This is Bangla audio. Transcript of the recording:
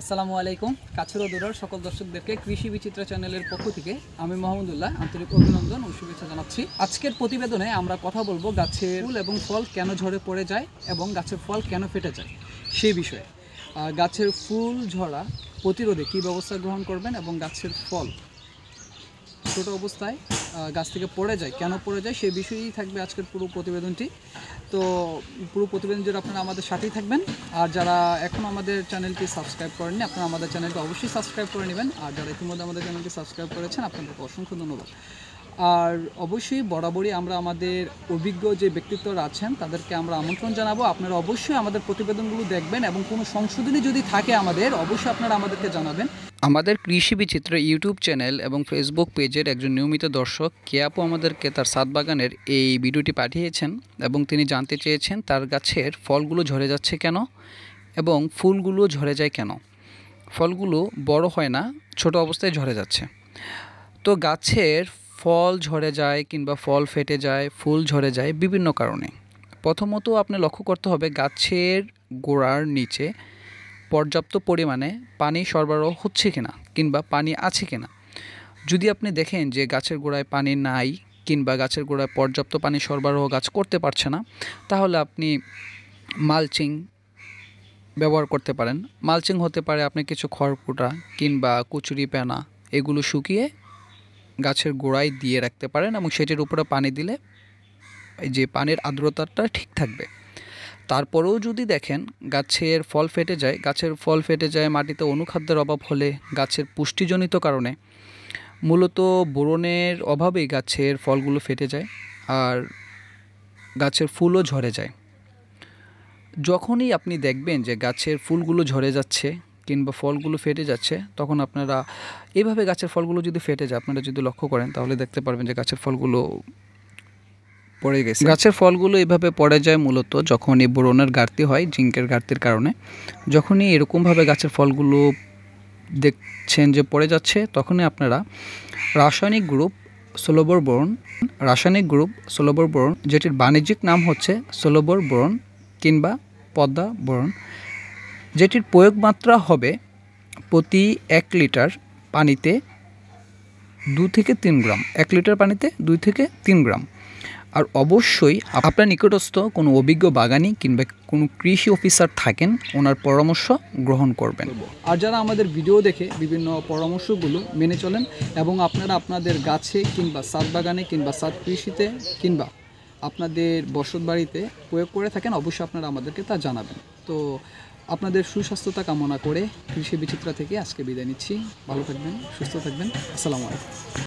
আসসালামু আলাইকুম কাছর দূরার সকল দর্শকদেরকে কৃষি বিচিত্র চ্যানেলের পক্ষ থেকে আমি মোহাম্মদুল্লাহ আন্তরিক অভিনন্দন ও শুভেচ্ছা জানাচ্ছি আজকের প্রতিবেদনে আমরা কথা বলবো গাছের ফুল এবং ফল কেন ঝরে পড়ে যায় এবং গাছের ফল কেন ফেটে যায় সেই বিষয়ে গাছের ফুল ঝরা প্রতিরোধে কী ব্যবস্থা গ্রহণ করবেন এবং গাছের ফল ছোট অবস্থায় গাছ থেকে পড়ে যায় কেন পড়ে যায় সেই বিষয়েই থাকবে আজকের পুরো প্রতিবেদনটি তো পুরো প্রতিবেদন যদি আপনারা আমাদের সাথেই থাকবেন আর যারা এখন আমাদের চ্যানেলটি সাবস্ক্রাইব করেননি আপনারা আমাদের চ্যানেলটি অবশ্যই সাবস্ক্রাইব করে নেবেন আর যারা ইতিমধ্যে আমাদের চ্যানেলটি সাবস্ক্রাইব করেছেন আপনাদেরকে অসংখ্য ধন্যবাদ আর অবশ্যই বরাবরই আমরা আমাদের অভিজ্ঞ যে ব্যক্তিত্বরা আছেন তাদেরকে আমরা আমন্ত্রণ জানাবো আপনারা অবশ্যই আমাদের প্রতিবেদনগুলো দেখবেন এবং কোনো সংশোধনী যদি থাকে আমাদের অবশ্যই আপনারা আমাদেরকে জানাবেন আমাদের কৃষি বিচিত্র ইউটিউব চ্যানেল এবং ফেসবুক পেজের একজন নিয়মিত দর্শক কেয়াপু আমাদেরকে তার সাত বাগানের এই ভিডিওটি পাঠিয়েছেন এবং তিনি জানতে চেয়েছেন তার গাছের ফলগুলো ঝরে যাচ্ছে কেন এবং ফুলগুলো ঝরে যায় কেন ফলগুলো বড় হয় না ছোট অবস্থায় ঝরে যাচ্ছে তো গাছের ফল ঝরে যায় কিংবা ফল ফেটে যায় ফুল ঝরে যায় বিভিন্ন কারণে প্রথমত আপনি লক্ষ্য করতে হবে গাছের গোড়ার নিচে পর্যাপ্ত পরিমাণে পানি সরবরাহ হচ্ছে কিনা কিংবা পানি আছে কিনা যদি আপনি দেখেন যে গাছের গোড়ায় পানি নাই কিংবা গাছের গোড়ায় পর্যাপ্ত পানি সরবরাহ গাছ করতে পারছে না তাহলে আপনি মালচিং ব্যবহার করতে পারেন মালচিং হতে পারে আপনি কিছু খড়কুটা কিংবা কুচুরি পেনা এগুলো শুকিয়ে গাছের গোড়ায় দিয়ে রাখতে পারেন এবং সেটির উপরে পানি দিলে যে পানির আর্দ্রতাটা ঠিক থাকবে তারপরেও যদি দেখেন গাছের ফল ফেটে যায় গাছের ফল ফেটে যায় মাটিতে অনুখাদ্যের অভাব হলে গাছের পুষ্টিজনিত কারণে মূলত বোরনের অভাবেই গাছের ফলগুলো ফেটে যায় আর গাছের ফুলও ঝরে যায় যখনই আপনি দেখবেন যে গাছের ফুলগুলো ঝরে যাচ্ছে কিংবা ফলগুলো ফেটে যাচ্ছে তখন আপনারা এইভাবে গাছের ফলগুলো যদি ফেটে যায় আপনারা যদি লক্ষ্য করেন তাহলে দেখতে পারবেন যে গাছের ফলগুলো পড়ে গেছে গাছের ফলগুলো এভাবে পড়ে যায় মূলত যখন এই বোরনের ঘাটতি হয় জিঙ্কের ঘাটতির কারণে যখনই এরকমভাবে গাছের ফলগুলো দেখছেন যে পড়ে যাচ্ছে তখনই আপনারা রাসায়নিক গ্রুপ সোলোবর বোরন রাসায়নিক গ্রুপ সোলোবর বোরন যেটির বাণিজ্যিক নাম হচ্ছে সোলোবর বোরন কিংবা পদ্মা বোরন যেটির প্রয়োগ মাত্রা হবে প্রতি এক লিটার পানিতে দু থেকে তিন গ্রাম এক লিটার পানিতে দুই থেকে তিন গ্রাম আর অবশ্যই আপনার নিকটস্থ কোনো অভিজ্ঞ বাগানি কিংবা কোনো কৃষি অফিসার থাকেন ওনার পরামর্শ গ্রহণ করবেন আর যারা আমাদের ভিডিও দেখে বিভিন্ন পরামর্শগুলো মেনে চলেন এবং আপনারা আপনাদের গাছে কিংবা সাত বাগানে কিংবা সাত কৃষিতে কিংবা আপনাদের বসত বাড়িতে প্রয়োগ করে থাকেন অবশ্যই আপনারা আমাদেরকে তা জানাবেন তো আপনাদের সুস্বাস্থ্যতা কামনা করে কৃষি বিচিত্রা থেকে আজকে বিদায় নিচ্ছি ভালো থাকবেন সুস্থ থাকবেন আসসালামু আলাইকুম